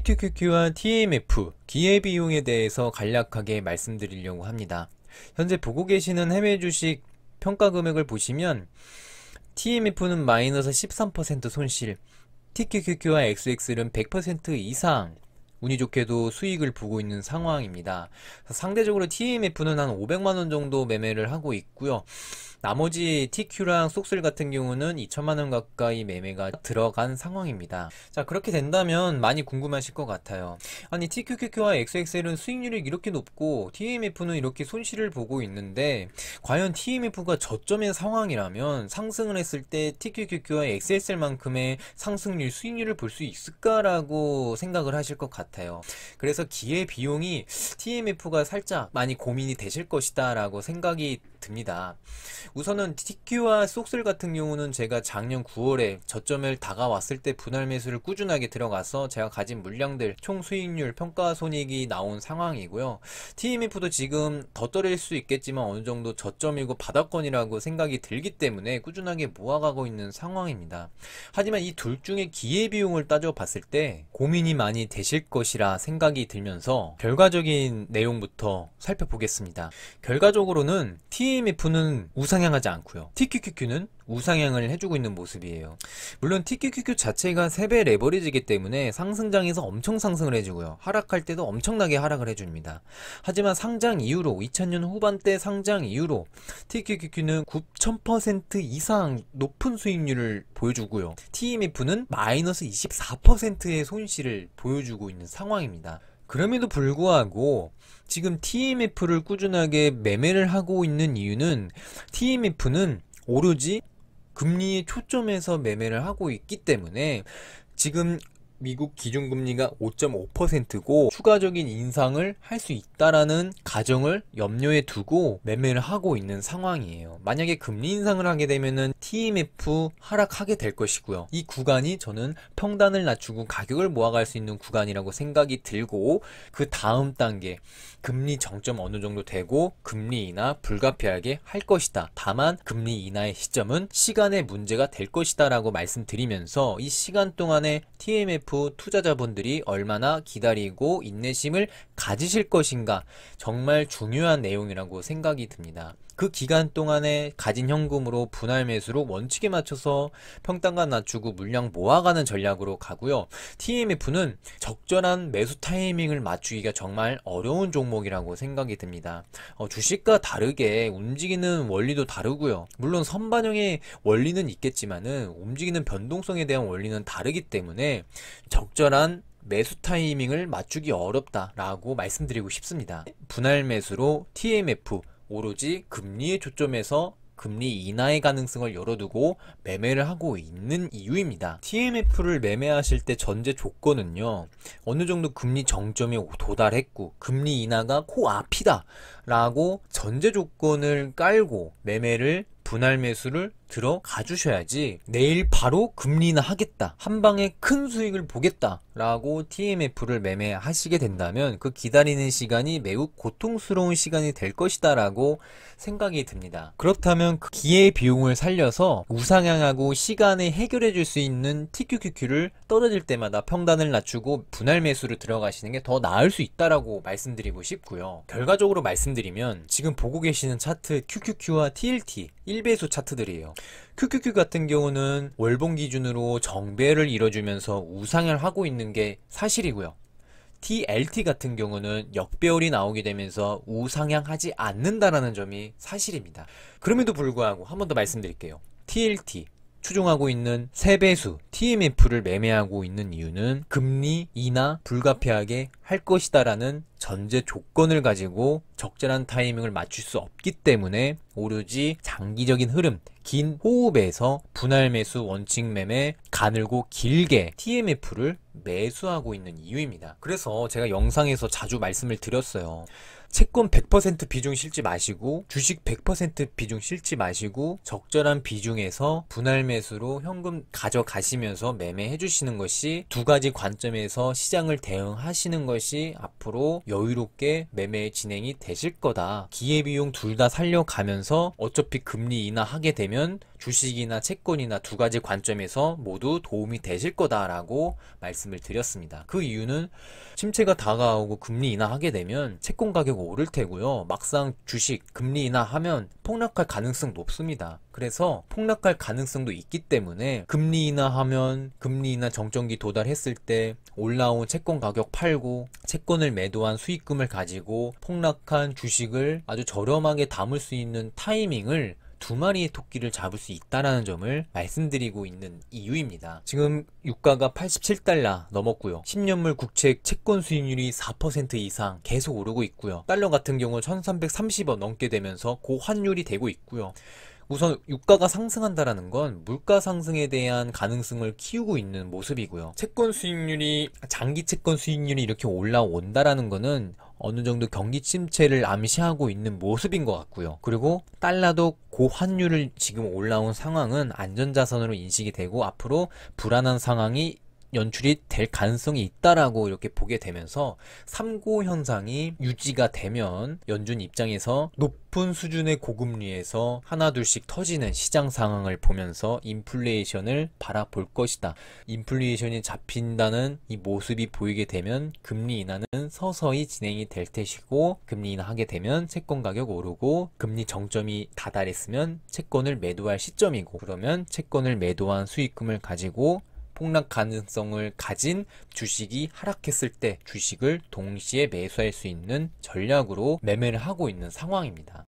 TQQQ와 TMF, 기회비용에 대해서 간략하게 말씀드리려고 합니다. 현재 보고 계시는 해외 주식 평가 금액을 보시면 TMF는 마이너스 13% 손실, TQQQ와 XX는 100% 이상 운이 좋게도 수익을 보고 있는 상황입니다. 상대적으로 TMF는 한 500만원 정도 매매를 하고 있고요. 나머지 TQ랑 속슬 같은 경우는 2천만원 가까이 매매가 들어간 상황입니다. 자 그렇게 된다면 많이 궁금하실 것 같아요. 아니 TQQQ와 XXL은 수익률이 이렇게 높고 TMF는 이렇게 손실을 보고 있는데 과연 TMF가 저점의 상황이라면 상승을 했을 때 TQQQ와 XXL만큼의 상승률 수익률을 볼 수 있을까라고 생각을 하실 것 같아요. 같아요. 그래서 기회 비용이 TMF가 살짝 많이 고민이 되실 것이다 라고 생각이 듭니다. 우선은 TQ와 속슬 같은 경우는 제가 작년 9월에 저점을 다가왔을 때 분할 매수를 꾸준하게 들어가서 제가 가진 물량들 총 수익률 평가 손익이 나온 상황이고요. TMF도 지금 더 떨릴 수 있겠지만 어느 정도 저점이고 바닥권이라고 생각이 들기 때문에 꾸준하게 모아가고 있는 상황입니다. 하지만 이 둘 중에 기회비용을 따져봤을 때 고민이 많이 되실 것이라 생각이 들면서 결과적인 내용부터 살펴보겠습니다. 결과적으로는 t TMF는 우상향하지 않고요. TQQQ는 우상향을 해주고 있는 모습이에요. 물론 TQQQ 자체가 3배 레버리지이기 때문에 상승장에서 엄청 상승을 해주고요. 하락할 때도 엄청나게 하락을 해줍니다. 하지만 상장 이후로 2000년 후반대 상장 이후로 TQQQ는 9000% 이상 높은 수익률을 보여주고요. TMF는 마이너스 24%의 손실을 보여주고 있는 상황입니다. 그럼에도 불구하고 지금 TMF를 꾸준하게 매매를 하고 있는 이유는 TMF는 오로지 금리의 초점에서 매매를 하고 있기 때문에 지금 미국 기준금리가 5.5%고 추가적인 인상을 할 수 있다라는 가정을 염려에 두고 매매를 하고 있는 상황이에요. 만약에 금리 인상을 하게 되면은 TMF 하락하게 될 것이고요. 이 구간이 저는 평단을 낮추고 가격을 모아갈 수 있는 구간이라고 생각이 들고 그 다음 단계 금리 정점 어느 정도 되고 금리 인하 불가피하게 할 것이다. 다만 금리 인하의 시점은 시간의 문제가 될 것이다 라고 말씀드리면서 이 시간 동안에 TMF 투자자분들이 얼마나 기다리고 인내심을 가지실 것인가 정 정말 중요한 내용이라고 생각이 듭니다. 그 기간 동안에 가진 현금으로 분할 매수로 원칙에 맞춰서 평단가 낮추고 물량 모아가는 전략으로 가고요. TMF는 적절한 매수 타이밍을 맞추기가 정말 어려운 종목이라고 생각이 듭니다. 어, 주식과 다르게 움직이는 원리도 다르고요. 물론 선반영의 원리는 있겠지만은 움직이는 변동성에 대한 원리는 다르기 때문에 적절한 매수 타이밍을 맞추기 어렵다라고 말씀드리고 싶습니다. 분할 매수로 TMF 오로지 금리의 초점에서 금리 인하의 가능성을 열어두고 매매를 하고 있는 이유입니다. TMF를 매매하실 때 전제 조건은요. 어느 정도 금리 정점에 도달했고 금리 인하가 코앞이다 라고 전제 조건을 깔고 매매를 분할 매수를 들어가 주셔야지 내일 바로 금리나 하겠다 한 방에 큰 수익을 보겠다 라고 TMF를 매매하시게 된다면 그 기다리는 시간이 매우 고통스러운 시간이 될 것이다 라고 생각이 듭니다 그렇다면 그 기회의 비용을 살려서 우상향하고 시간에 해결해 줄 수 있는 TQQQ를 떨어질 때마다 평단을 낮추고 분할 매수를 들어가시는 게 더 나을 수 있다라고 말씀드리고 싶고요 결과적으로 말씀드리면 지금 보고 계시는 차트 QQQ와 TLT 1배수 차트들이에요. QQQ 같은 경우는 월봉 기준으로 정배를 이뤄주면서 우상을 하고 있는 게 사실이고요. TLT 같은 경우는 역배열이 나오게 되면서 우상향하지 않는다라는 점이 사실입니다. 그럼에도 불구하고 한 번 더 말씀드릴게요. TLT, 추종하고 있는 세배수 TMF를 매매하고 있는 이유는 금리 인하 불가피하게 할 것이다라는 전제 조건을 가지고 적절한 타이밍을 맞출 수 없기 때문에 오로지 장기적인 흐름, 긴 호흡에서 분할 매수 원칙 매매 가늘고 길게 TMF를 매수하고 있는 이유입니다. 그래서 제가 영상에서 자주 말씀을 드렸어요. 채권 100% 비중 실지 마시고 주식 100% 비중 실지 마시고 적절한 비중에서 분할 매수로 현금 가져가시면서 매매해 주시는 것이 두 가지 관점에서 시장을 대응하시는 것이 앞으로 여유롭게 매매 진행이 되실 거다. 기회비용 둘 다 살려가면서 어차피 금리 인하하게 되면 주식이나 채권이나 두 가지 관점에서 모두 도움이 되실 거다라고 말씀을 드렸습니다. 그 이유는 침체가 다가오고 금리 인하 하게 되면 채권 가격 이 오를 테고요. 막상 주식 금리 인하 하면 폭락할 가능성 높습니다. 그래서 폭락할 가능성도 있기 때문에 금리 인하하면 금리 인하 정점기 도달했을 때 올라온 채권 가격 팔고 채권을 매도한 수익금을 가지고 폭락한 주식을 아주 저렴하게 담을 수 있는 타이밍을 두 마리의 토끼를 잡을 수있다는 점을 말씀드리고 있는 이유입니다. 지금 유가가 87달러 넘었고요. 10년물 국채 채권 수익률이 4% 이상 계속 오르고 있고요. 달러 같은 경우 1330원 넘게 되면서 고환율이 되고 있고요. 우선 유가가 상승한다라는 건 물가 상승에 대한 가능성을 키우고 있는 모습이고요. 채권 수익률이 장기 채권 수익률이 이렇게 올라온다라는 거는 어느 정도 경기 침체를 암시하고 있는 모습인 것 같고요. 그리고 달러도 고환율을 지금 올라온 상황은 안전자산으로 인식이 되고 앞으로 불안한 상황이 연출이 될 가능성이 있다라고 이렇게 보게 되면서 삼고 현상이 유지가 되면 연준 입장에서 높은 수준의 고금리에서 하나둘씩 터지는 시장 상황을 보면서 인플레이션을 바라볼 것이다. 인플레이션이 잡힌다는 이 모습이 보이게 되면 금리 인하는 서서히 진행이 될테시고 금리 인하하게 되면 채권 가격 오르고 금리 정점이 다달했으면 채권을 매도할 시점이고 그러면 채권을 매도한 수익금을 가지고 폭락 가능성을 가진 주식이 하락했을 때 주식을 동시에 매수할 수 있는 전략으로 매매를 하고 있는 상황입니다.